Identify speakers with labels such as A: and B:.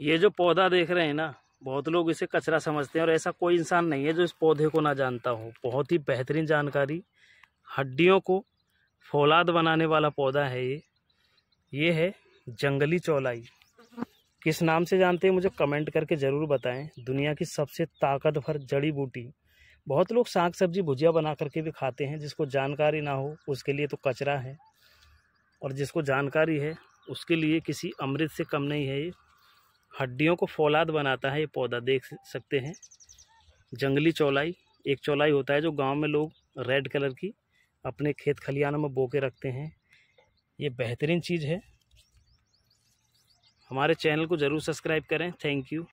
A: ये जो पौधा देख रहे हैं ना बहुत लोग इसे कचरा समझते हैं और ऐसा कोई इंसान नहीं है जो इस पौधे को ना जानता हो बहुत ही बेहतरीन जानकारी हड्डियों को फौलाद बनाने वाला पौधा है ये ये है जंगली चौलाई किस नाम से जानते हैं मुझे कमेंट करके ज़रूर बताएं दुनिया की सबसे ताकतवर जड़ी बूटी बहुत लोग साग सब्जी भुजिया बना करके भी खाते हैं जिसको जानकारी ना हो उसके लिए तो कचरा है और जिसको जानकारी है उसके लिए किसी अमृत से कम नहीं है ये हड्डियों को फौलाद बनाता है ये पौधा देख सकते हैं जंगली चौलाई एक चौलाई होता है जो गांव में लोग रेड कलर की अपने खेत खलियानों में बो के रखते हैं ये बेहतरीन चीज़ है हमारे चैनल को ज़रूर सब्सक्राइब करें थैंक यू